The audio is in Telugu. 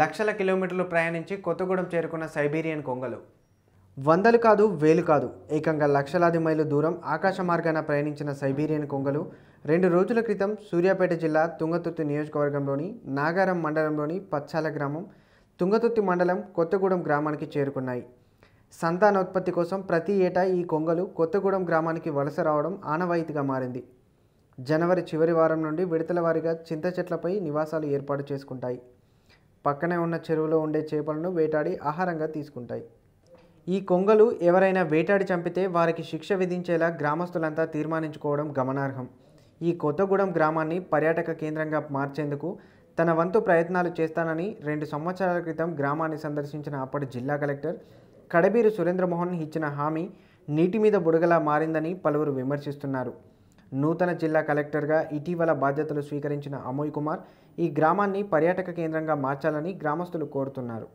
లక్షల కిలోమీటర్లు ప్రయాణించి కొత్తగూడెం చేరుకున్న సైబీరియన్ కొంగలు వందలు కాదు వేలు కాదు ఏకంగా లక్షలాది మైలు దూరం ఆకాశ మార్గాన ప్రయాణించిన సైబీరియన్ కొంగలు రెండు రోజుల క్రితం సూర్యాపేట జిల్లా తుంగతుర్తి నియోజకవర్గంలోని నాగారం మండలంలోని పచ్చాల గ్రామం తుంగతుర్తి మండలం కొత్తగూడెం గ్రామానికి చేరుకున్నాయి సంతానోత్పత్తి కోసం ప్రతి ఏటా ఈ కొంగలు కొత్తగూడెం గ్రామానికి వలస రావడం ఆనవాయితీగా మారింది జనవరి చివరి వారం నుండి విడతల వారీగా చింత చెట్లపై నివాసాలు ఏర్పాటు చేసుకుంటాయి పక్కనే ఉన్న చెరువులో ఉండే చేపలను వేటాడి ఆహారంగా తీసుకుంటాయి ఈ కొంగలు ఎవరైనా వేటాడి చంపితే వారికి శిక్ష విధించేలా గ్రామస్తులంతా తీర్మానించుకోవడం గమనార్హం ఈ కొత్తగూడెం గ్రామాన్ని పర్యాటక కేంద్రంగా మార్చేందుకు తన వంతు ప్రయత్నాలు చేస్తానని రెండు సంవత్సరాల క్రితం గ్రామాన్ని సందర్శించిన అప్పటి జిల్లా కలెక్టర్ కడబీరు సురేంద్రమోహన్ ఇచ్చిన హామీ నీటి మీద బుడగలా మారిందని పలువురు విమర్శిస్తున్నారు నూతన జిల్లా కలెక్టర్గా ఇటీవల బాధ్యతలు స్వీకరించిన అమోయ్ కుమార్ ఈ గ్రామాన్ని పర్యాటక కేంద్రంగా మార్చాలని గ్రామస్తులు కోరుతున్నారు